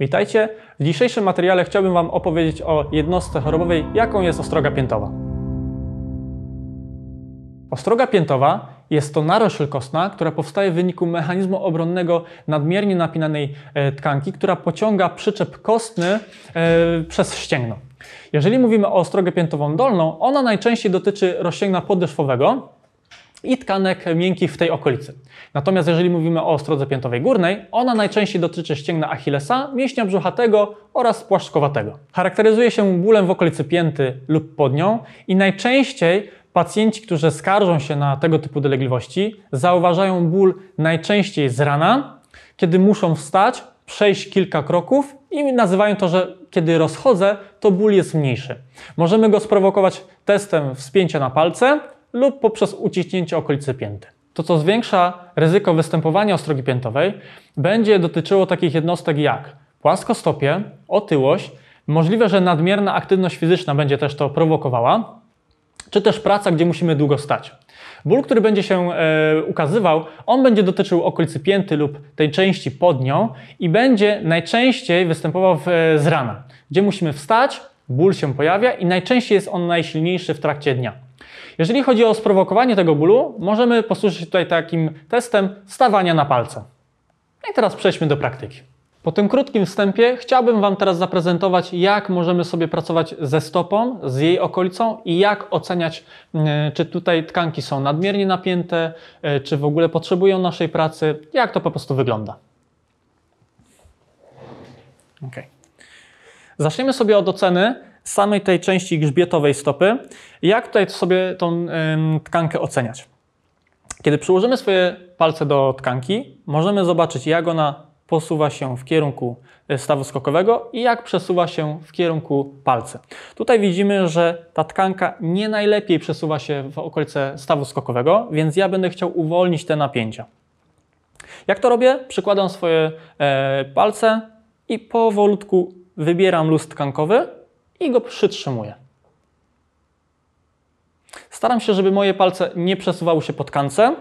Witajcie! W dzisiejszym materiale chciałbym Wam opowiedzieć o jednostce chorobowej, jaką jest ostroga piętowa. Ostroga piętowa jest to narośl kostna, która powstaje w wyniku mechanizmu obronnego nadmiernie napinanej e, tkanki, która pociąga przyczep kostny e, przez ścięgno. Jeżeli mówimy o ostrogę piętową dolną, ona najczęściej dotyczy rozsięgna podeszwowego, i tkanek miękkich w tej okolicy. Natomiast jeżeli mówimy o ostrodze piętowej górnej, ona najczęściej dotyczy ścięgna Achillesa, mięśnia brzuchatego oraz płaszczkowatego. Charakteryzuje się bólem w okolicy pięty lub pod nią i najczęściej pacjenci, którzy skarżą się na tego typu dolegliwości, zauważają ból najczęściej z rana, kiedy muszą wstać, przejść kilka kroków i nazywają to, że kiedy rozchodzę, to ból jest mniejszy. Możemy go sprowokować testem wspięcia na palce lub poprzez uciśnięcie okolicy pięty. To, co zwiększa ryzyko występowania ostrogi piętowej, będzie dotyczyło takich jednostek jak płaskostopie, otyłość, możliwe, że nadmierna aktywność fizyczna będzie też to prowokowała, czy też praca, gdzie musimy długo stać. Ból, który będzie się e, ukazywał, on będzie dotyczył okolicy pięty lub tej części pod nią i będzie najczęściej występował w, e, z rana, gdzie musimy wstać, ból się pojawia i najczęściej jest on najsilniejszy w trakcie dnia. Jeżeli chodzi o sprowokowanie tego bólu, możemy posłużyć się tutaj takim testem stawania na palce. No I teraz przejdźmy do praktyki. Po tym krótkim wstępie chciałbym Wam teraz zaprezentować, jak możemy sobie pracować ze stopą, z jej okolicą i jak oceniać, mm, czy tutaj tkanki są nadmiernie napięte, e, czy w ogóle potrzebują naszej pracy, jak to po prostu wygląda. Okay. Zaczniemy sobie od oceny samej tej części grzbietowej stopy. Jak tutaj sobie tą tkankę oceniać? Kiedy przyłożymy swoje palce do tkanki, możemy zobaczyć, jak ona posuwa się w kierunku e, stawu skokowego i jak przesuwa się w kierunku palce. Tutaj widzimy, że ta tkanka nie najlepiej przesuwa się w okolice stawu skokowego, więc ja będę chciał uwolnić te napięcia. Jak to robię? Przykładam swoje e, palce i powolutku wybieram luz tkankowy i go przytrzymuję. Staram się, żeby moje palce nie przesuwały się po tkance,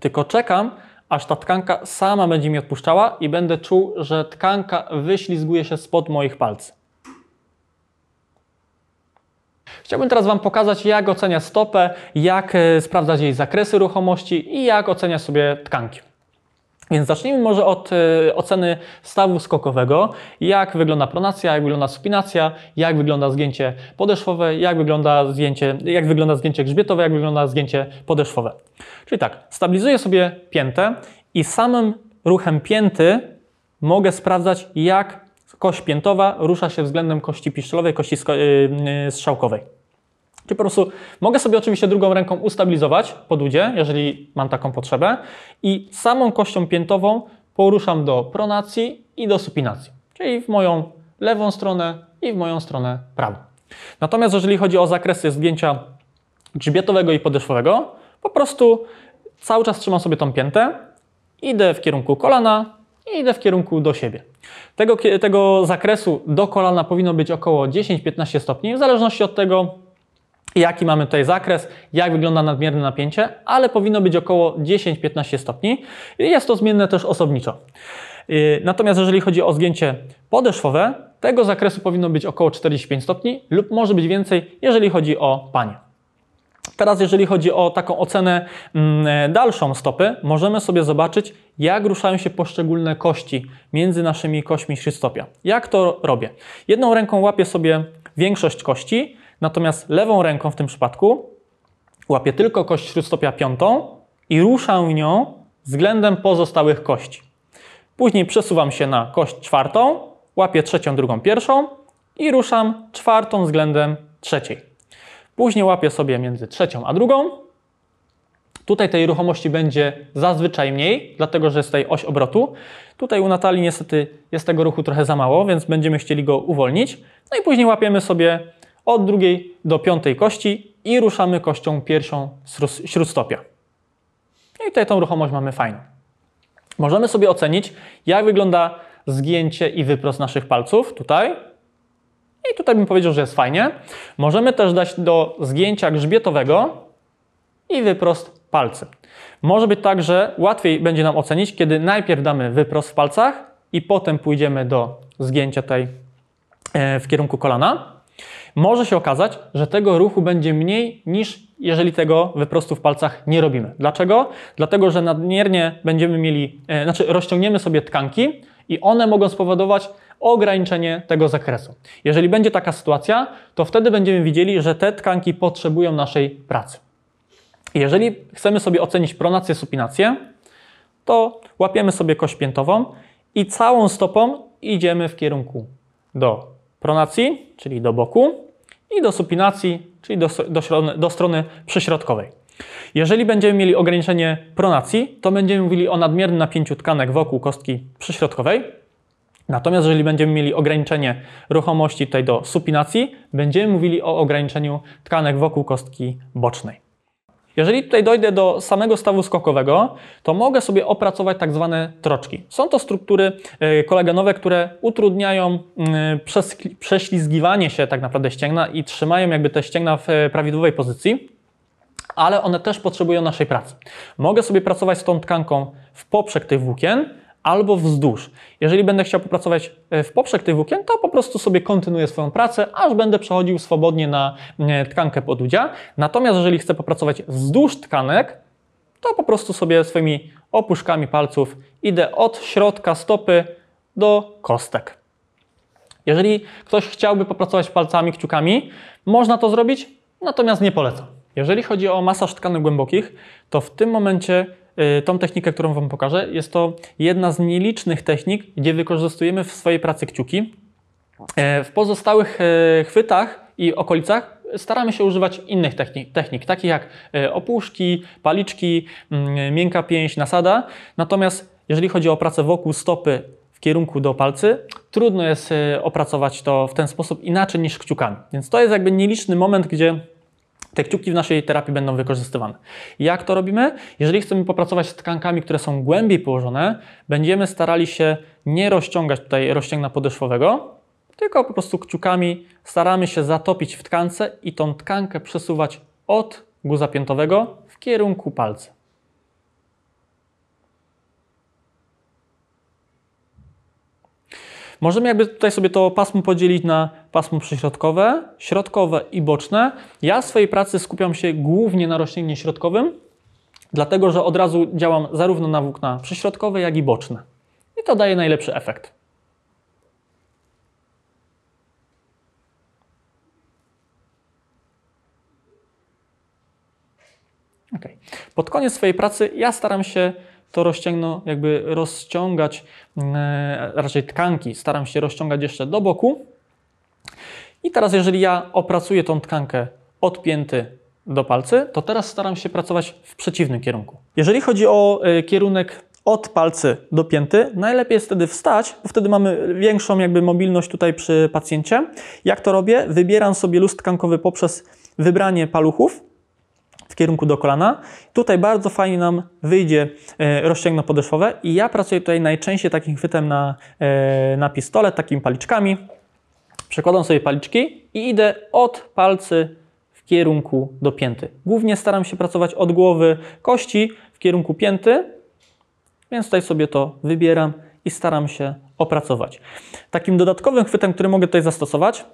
tylko czekam, aż ta tkanka sama będzie mi odpuszczała i będę czuł, że tkanka wyślizguje się spod moich palców. Chciałbym teraz Wam pokazać, jak oceniać stopę, jak e, sprawdzać jej zakresy ruchomości i jak oceniać sobie tkanki. Więc zacznijmy może od e, oceny stawu skokowego, jak wygląda pronacja, jak wygląda supinacja, jak wygląda zgięcie podeszwowe, jak wygląda zgięcie, jak wygląda zgięcie grzbietowe, jak wygląda zgięcie podeszwowe. Czyli tak, stabilizuję sobie piętę i samym ruchem pięty mogę sprawdzać, jak kość piętowa rusza się względem kości piszczelowej, kości y, y, strzałkowej. Czy po prostu mogę sobie oczywiście drugą ręką ustabilizować po jeżeli mam taką potrzebę i samą kością piętową poruszam do pronacji i do supinacji, czyli w moją lewą stronę i w moją stronę prawą. Natomiast jeżeli chodzi o zakresy zgięcia grzbietowego i podeszwowego, po prostu cały czas trzymam sobie tą piętę, idę w kierunku kolana i idę w kierunku do siebie. Tego, tego zakresu do kolana powinno być około 10-15 stopni, w zależności od tego, jaki mamy tutaj zakres, jak wygląda nadmierne napięcie, ale powinno być około 10-15 stopni. Jest to zmienne też osobniczo. Y, natomiast jeżeli chodzi o zgięcie podeszwowe, tego zakresu powinno być około 45 stopni lub może być więcej, jeżeli chodzi o panie. Teraz, jeżeli chodzi o taką ocenę mm, dalszą stopy, możemy sobie zobaczyć, jak ruszają się poszczególne kości między naszymi kośćmi śródstopia. Jak to robię? Jedną ręką łapię sobie większość kości, Natomiast lewą ręką w tym przypadku łapię tylko kość śródstopia piątą i ruszam nią względem pozostałych kości. Później przesuwam się na kość czwartą, łapię trzecią, drugą, pierwszą i ruszam czwartą względem trzeciej. Później łapię sobie między trzecią a drugą. Tutaj tej ruchomości będzie zazwyczaj mniej, dlatego że jest tutaj oś obrotu. Tutaj u Natalii niestety jest tego ruchu trochę za mało, więc będziemy chcieli go uwolnić. No i później łapiemy sobie od drugiej do piątej kości i ruszamy kością piersią śródstopia. No I tutaj tą ruchomość mamy fajną. Możemy sobie ocenić, jak wygląda zgięcie i wyprost naszych palców tutaj. I tutaj bym powiedział, że jest fajnie. Możemy też dać do zgięcia grzbietowego i wyprost palcy. Może być tak, że łatwiej będzie nam ocenić, kiedy najpierw damy wyprost w palcach i potem pójdziemy do zgięcia tutaj e, w kierunku kolana. Może się okazać, że tego ruchu będzie mniej niż jeżeli tego wyprostu w palcach nie robimy. Dlaczego? Dlatego, że nadmiernie będziemy mieli, e, znaczy rozciągniemy sobie tkanki i one mogą spowodować ograniczenie tego zakresu. Jeżeli będzie taka sytuacja, to wtedy będziemy widzieli, że te tkanki potrzebują naszej pracy. Jeżeli chcemy sobie ocenić pronację, supinację, to łapiemy sobie kość piętową i całą stopą idziemy w kierunku do pronacji, czyli do boku i do supinacji, czyli do, do, strony, do strony przyśrodkowej. Jeżeli będziemy mieli ograniczenie pronacji, to będziemy mówili o nadmiernym napięciu tkanek wokół kostki przyśrodkowej. Natomiast jeżeli będziemy mieli ograniczenie ruchomości tutaj do supinacji, będziemy mówili o ograniczeniu tkanek wokół kostki bocznej. Jeżeli tutaj dojdę do samego stawu skokowego, to mogę sobie opracować tak zwane troczki. Są to struktury e, kolagenowe, które utrudniają mm, prześlizgiwanie się tak naprawdę ścięgna i trzymają jakby te ścięgna w e, prawidłowej pozycji, ale one też potrzebują naszej pracy. Mogę sobie pracować z tą tkanką w poprzek tych włókien, albo wzdłuż. Jeżeli będę chciał popracować e, w poprzek tych włókien, to po prostu sobie kontynuuję swoją pracę, aż będę przechodził swobodnie na e, tkankę podudzia. Natomiast jeżeli chcę popracować wzdłuż tkanek, to po prostu sobie swoimi opuszkami palców idę od środka stopy do kostek. Jeżeli ktoś chciałby popracować palcami, kciukami, można to zrobić, natomiast nie polecam. Jeżeli chodzi o masaż tkanek głębokich, to w tym momencie Y, tą technikę, którą Wam pokażę. Jest to jedna z nielicznych technik, gdzie wykorzystujemy w swojej pracy kciuki. E, w pozostałych e, chwytach i okolicach staramy się używać innych technik, technik takich jak e, opuszki, paliczki, mm, miękka pięść, nasada. Natomiast jeżeli chodzi o pracę wokół stopy w kierunku do palcy, trudno jest opracować to w ten sposób inaczej niż kciukami. Więc to jest jakby nieliczny moment, gdzie te kciuki w naszej terapii będą wykorzystywane. Jak to robimy? Jeżeli chcemy popracować z tkankami, które są głębiej położone, będziemy starali się nie rozciągać tutaj rozciągna podeszwowego, tylko po prostu kciukami staramy się zatopić w tkance i tą tkankę przesuwać od guza piętowego w kierunku palca. Możemy jakby tutaj sobie to pasmo podzielić na pasmo przyśrodkowe, środkowe i boczne. Ja w swojej pracy skupiam się głównie na roślinie środkowym, dlatego że od razu działam zarówno na włókna przyśrodkowe, jak i boczne. I to daje najlepszy efekt. Okay. Pod koniec swojej pracy ja staram się to rozciągną, jakby rozciągać e, raczej tkanki. Staram się rozciągać jeszcze do boku. I teraz, jeżeli ja opracuję tą tkankę odpięty do palcy, to teraz staram się pracować w przeciwnym kierunku. Jeżeli chodzi o e, kierunek od palcy do pięty, najlepiej jest wtedy wstać, bo wtedy mamy większą jakby mobilność tutaj przy pacjencie. Jak to robię? Wybieram sobie luz tkankowy poprzez wybranie paluchów w kierunku do kolana. Tutaj bardzo fajnie nam wyjdzie e, rozciągno podeszwowe i ja pracuję tutaj najczęściej takim chwytem na, e, na pistolet, takimi paliczkami. Przekładam sobie paliczki i idę od palcy w kierunku do pięty. Głównie staram się pracować od głowy kości w kierunku pięty, więc tutaj sobie to wybieram i staram się opracować. Takim dodatkowym chwytem, który mogę tutaj zastosować,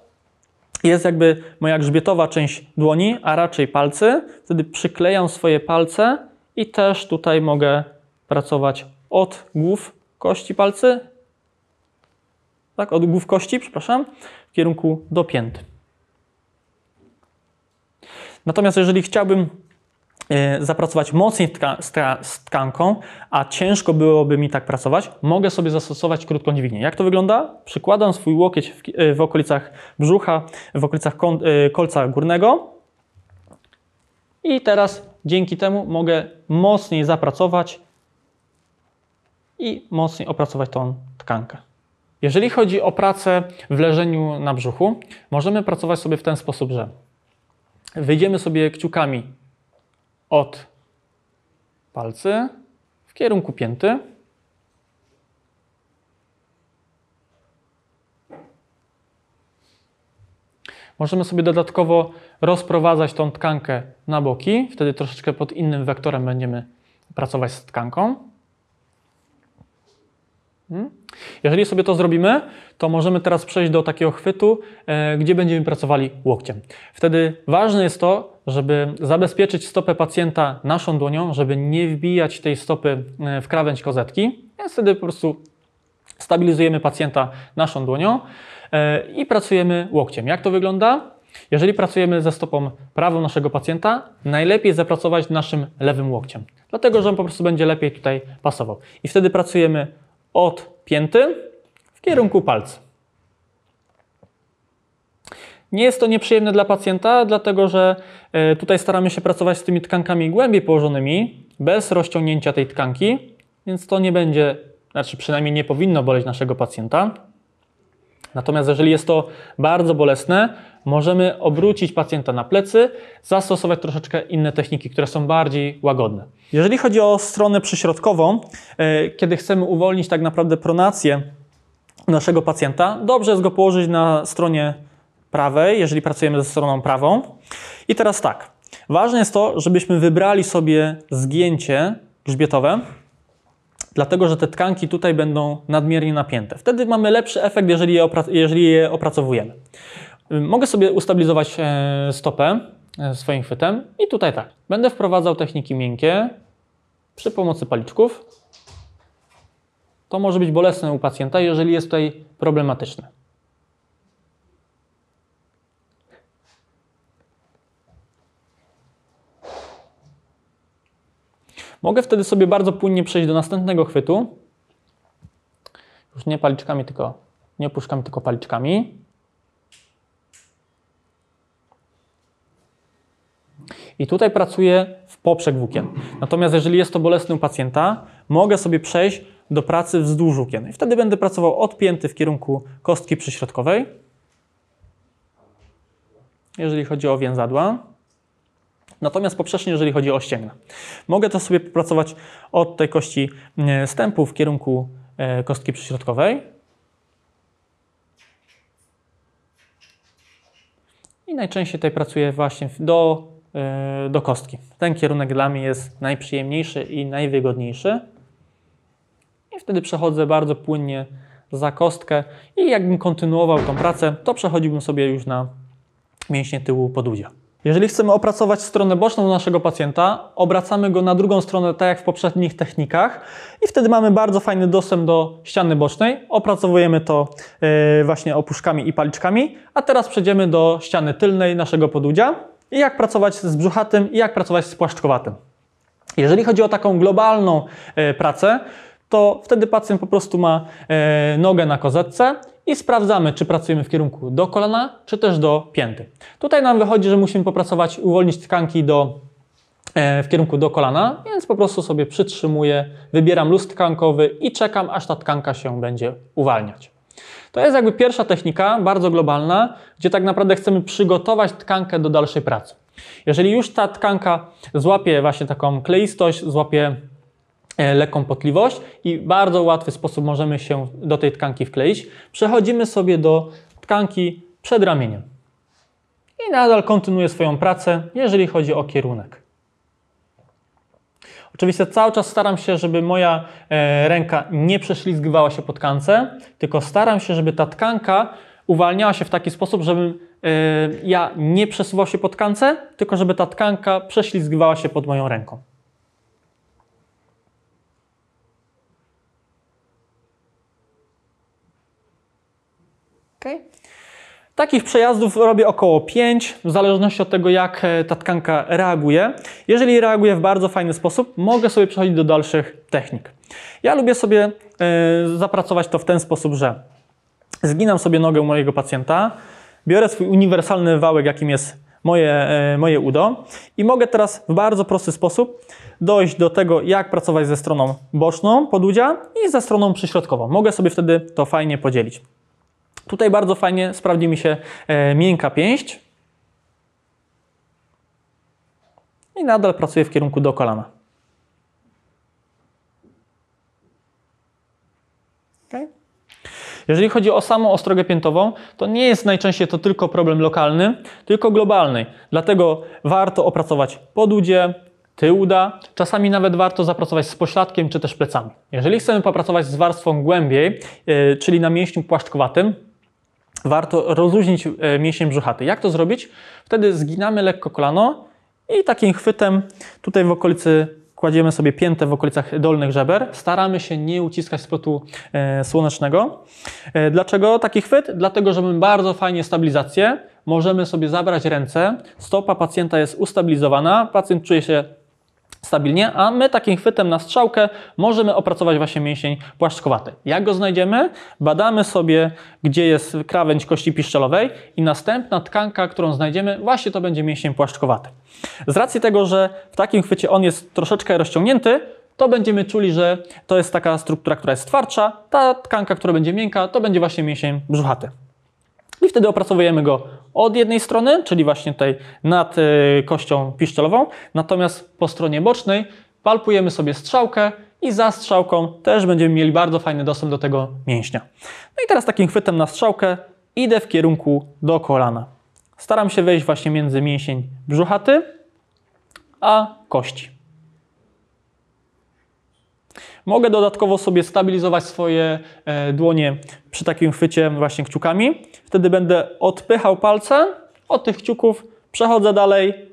jest jakby moja grzbietowa część dłoni, a raczej palcy. Wtedy przyklejam swoje palce i też tutaj mogę pracować od głów kości palcy, tak, od głów kości, przepraszam, w kierunku do pięty. Natomiast jeżeli chciałbym E, zapracować mocniej z tkanką, a ciężko byłoby mi tak pracować, mogę sobie zastosować krótką dźwignię. Jak to wygląda? Przykładam swój łokieć w, e, w okolicach brzucha, w okolicach kon, e, kolca górnego i teraz dzięki temu mogę mocniej zapracować i mocniej opracować tą tkankę. Jeżeli chodzi o pracę w leżeniu na brzuchu, możemy pracować sobie w ten sposób, że wyjdziemy sobie kciukami od palcy w kierunku pięty. Możemy sobie dodatkowo rozprowadzać tą tkankę na boki, wtedy troszeczkę pod innym wektorem będziemy pracować z tkanką. Hmm. Jeżeli sobie to zrobimy, to możemy teraz przejść do takiego chwytu, e, gdzie będziemy pracowali łokciem. Wtedy ważne jest to, żeby zabezpieczyć stopę pacjenta naszą dłonią, żeby nie wbijać tej stopy e, w krawędź kozetki. Więc wtedy po prostu stabilizujemy pacjenta naszą dłonią e, i pracujemy łokciem. Jak to wygląda? Jeżeli pracujemy ze stopą prawą naszego pacjenta, najlepiej zapracować naszym lewym łokciem, dlatego że on po prostu będzie lepiej tutaj pasował. I wtedy pracujemy od pięty w kierunku palca. Nie jest to nieprzyjemne dla pacjenta, dlatego że e, tutaj staramy się pracować z tymi tkankami głębiej położonymi, bez rozciągnięcia tej tkanki, więc to nie będzie, znaczy przynajmniej nie powinno boleć naszego pacjenta. Natomiast jeżeli jest to bardzo bolesne, możemy obrócić pacjenta na plecy, zastosować troszeczkę inne techniki, które są bardziej łagodne. Jeżeli chodzi o stronę przyśrodkową, e, kiedy chcemy uwolnić tak naprawdę pronację naszego pacjenta, dobrze jest go położyć na stronie prawej, jeżeli pracujemy ze stroną prawą. I teraz tak, ważne jest to, żebyśmy wybrali sobie zgięcie grzbietowe, dlatego że te tkanki tutaj będą nadmiernie napięte. Wtedy mamy lepszy efekt, jeżeli je, jeżeli je opracowujemy. Mogę sobie ustabilizować e, stopę e, swoim chwytem i tutaj tak. Będę wprowadzał techniki miękkie przy pomocy paliczków. To może być bolesne u pacjenta, jeżeli jest tutaj problematyczne. Mogę wtedy sobie bardzo płynnie przejść do następnego chwytu. Już nie paliczkami, tylko nie puszkami, tylko paliczkami. I tutaj pracuję w poprzek włókien. Natomiast jeżeli jest to bolesny u pacjenta, mogę sobie przejść do pracy wzdłuż włókien. I wtedy będę pracował odpięty w kierunku kostki przyśrodkowej. Jeżeli chodzi o więzadła. Natomiast poprzecznie, jeżeli chodzi o ścięgna. Mogę to sobie popracować od tej kości e, stępu w kierunku e, kostki przyśrodkowej. I najczęściej tutaj pracuję właśnie do, e, do kostki. Ten kierunek dla mnie jest najprzyjemniejszy i najwygodniejszy. I wtedy przechodzę bardzo płynnie za kostkę i jakbym kontynuował tą pracę, to przechodziłbym sobie już na mięśnie tyłu podudzia. Jeżeli chcemy opracować stronę boczną naszego pacjenta, obracamy go na drugą stronę, tak jak w poprzednich technikach i wtedy mamy bardzo fajny dostęp do ściany bocznej. Opracowujemy to e, właśnie opuszkami i paliczkami, a teraz przejdziemy do ściany tylnej naszego podudzia i jak pracować z brzuchatym i jak pracować z płaszczkowatym. Jeżeli chodzi o taką globalną e, pracę, to wtedy pacjent po prostu ma e, nogę na kozetce, i sprawdzamy, czy pracujemy w kierunku do kolana, czy też do pięty. Tutaj nam wychodzi, że musimy popracować, uwolnić tkanki do, e, w kierunku do kolana, więc po prostu sobie przytrzymuję, wybieram luz tkankowy i czekam, aż ta tkanka się będzie uwalniać. To jest jakby pierwsza technika, bardzo globalna, gdzie tak naprawdę chcemy przygotować tkankę do dalszej pracy. Jeżeli już ta tkanka złapie właśnie taką kleistość, złapie E, lekką potliwość i bardzo łatwy sposób możemy się do tej tkanki wkleić. Przechodzimy sobie do tkanki przed ramieniem. I nadal kontynuuję swoją pracę, jeżeli chodzi o kierunek. Oczywiście cały czas staram się, żeby moja e, ręka nie prześlizgywała się po tkance, tylko staram się, żeby ta tkanka uwalniała się w taki sposób, żebym e, ja nie przesuwał się po tkance, tylko żeby ta tkanka prześlizgywała się pod moją ręką. Okay? Takich przejazdów robię około 5, w zależności od tego, jak e, ta tkanka reaguje. Jeżeli reaguje w bardzo fajny sposób, mogę sobie przechodzić do dalszych technik. Ja lubię sobie e, zapracować to w ten sposób, że zginam sobie nogę mojego pacjenta, biorę swój uniwersalny wałek, jakim jest moje, e, moje udo i mogę teraz w bardzo prosty sposób dojść do tego, jak pracować ze stroną boczną podudzia i ze stroną przyśrodkową. Mogę sobie wtedy to fajnie podzielić. Tutaj bardzo fajnie sprawdzi mi się e, miękka pięść. I nadal pracuję w kierunku do kolana. Okay. Jeżeli chodzi o samą ostrogę piętową, to nie jest najczęściej to tylko problem lokalny, tylko globalny. Dlatego warto opracować podłudzie, tyłda, Czasami nawet warto zapracować z pośladkiem czy też plecami. Jeżeli chcemy popracować z warstwą głębiej, e, czyli na mięśniu płaszczkowatym, warto rozluźnić e, mięsień brzuchaty. Jak to zrobić? Wtedy zginamy lekko kolano i takim chwytem tutaj w okolicy kładziemy sobie piętę w okolicach dolnych żeber. Staramy się nie uciskać splotu e, słonecznego. E, dlaczego taki chwyt? Dlatego, że mamy bardzo fajnie stabilizację. Możemy sobie zabrać ręce. Stopa pacjenta jest ustabilizowana. Pacjent czuje się stabilnie, a my takim chwytem na strzałkę możemy opracować właśnie mięsień płaszczkowaty. Jak go znajdziemy? Badamy sobie, gdzie jest krawędź kości piszczelowej i następna tkanka, którą znajdziemy, właśnie to będzie mięsień płaszczkowaty. Z racji tego, że w takim chwycie on jest troszeczkę rozciągnięty, to będziemy czuli, że to jest taka struktura, która jest twardsza, ta tkanka, która będzie miękka, to będzie właśnie mięsień brzuchaty. No i wtedy opracowujemy go od jednej strony, czyli właśnie tej nad y, kością piszczelową, natomiast po stronie bocznej palpujemy sobie strzałkę i za strzałką też będziemy mieli bardzo fajny dostęp do tego mięśnia. No i teraz takim chwytem na strzałkę idę w kierunku do kolana. Staram się wejść właśnie między mięsień brzuchaty a kości. Mogę dodatkowo sobie stabilizować swoje e, dłonie przy takim chwycie właśnie kciukami. Wtedy będę odpychał palce od tych kciuków, przechodzę dalej,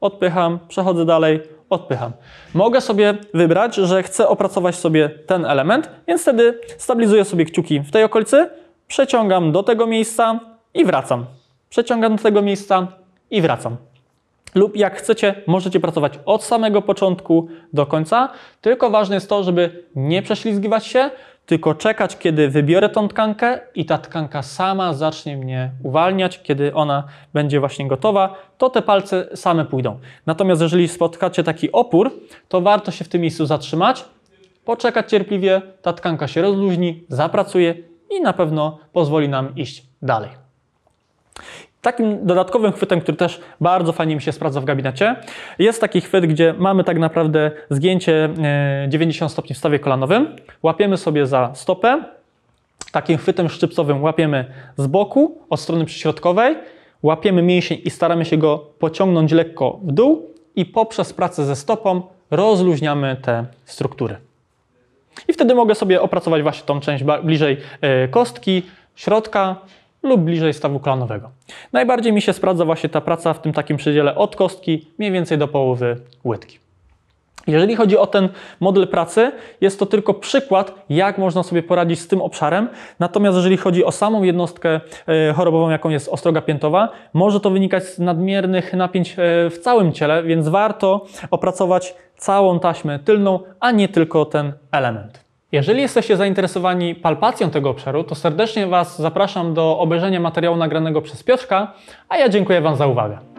odpycham, przechodzę dalej, odpycham. Mogę sobie wybrać, że chcę opracować sobie ten element, więc wtedy stabilizuję sobie kciuki w tej okolicy, przeciągam do tego miejsca i wracam. Przeciągam do tego miejsca i wracam lub jak chcecie, możecie pracować od samego początku do końca. Tylko ważne jest to, żeby nie prześlizgiwać się, tylko czekać, kiedy wybiorę tą tkankę i ta tkanka sama zacznie mnie uwalniać, kiedy ona będzie właśnie gotowa, to te palce same pójdą. Natomiast jeżeli spotkacie taki opór, to warto się w tym miejscu zatrzymać, poczekać cierpliwie, ta tkanka się rozluźni, zapracuje i na pewno pozwoli nam iść dalej. Takim dodatkowym chwytem, który też bardzo fajnie mi się sprawdza w gabinecie, jest taki chwyt, gdzie mamy tak naprawdę zgięcie 90 e, stopni w stawie kolanowym, łapiemy sobie za stopę, takim chwytem szczypcowym łapiemy z boku, od strony przyśrodkowej, łapiemy mięsień i staramy się go pociągnąć lekko w dół i poprzez pracę ze stopą rozluźniamy te struktury. I wtedy mogę sobie opracować właśnie tą część bliżej e, kostki, środka, lub bliżej stawu klanowego. Najbardziej mi się sprawdza właśnie ta praca w tym takim przedziale od kostki mniej więcej do połowy łydki. Jeżeli chodzi o ten model pracy, jest to tylko przykład, jak można sobie poradzić z tym obszarem. Natomiast jeżeli chodzi o samą jednostkę e, chorobową, jaką jest ostroga piętowa, może to wynikać z nadmiernych napięć e, w całym ciele, więc warto opracować całą taśmę tylną, a nie tylko ten element. Jeżeli jesteście zainteresowani palpacją tego obszaru, to serdecznie Was zapraszam do obejrzenia materiału nagranego przez Piotrka, a ja dziękuję Wam za uwagę.